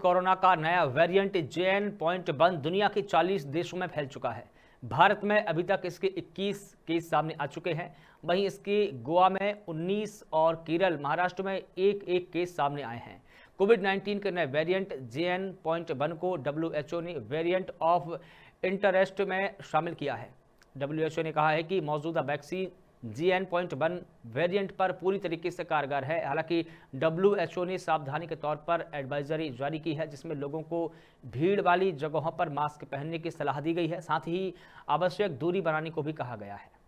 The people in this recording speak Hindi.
कोरोना का नया variant J N point one दुनिया के 40 देशों में फैल चुका है भारत में अभी तक इसके 21 केस सामने आ चुके हैं वहीं इसके गोवा में 19 और केरल महाराष्ट्र में एक एक केस सामने आए हैं कोविड 19 के नए वेरिएंट जे पॉइंट वन को डब्ल्यू ने वेरिएंट ऑफ इंटरेस्ट में शामिल किया है डब्ल्यू ने कहा है कि मौजूदा vaccine J N point one variant पर पूरी तरीके से कारगर है हालांकि डब्ल्यू एच ओ ने सावधानी के तौर पर एडवाइजरी जारी की है जिसमें लोगों को भीड़ वाली जगहों पर मास्क पहनने की सलाह दी गई है साथ ही आवश्यक दूरी बनाने को भी कहा गया है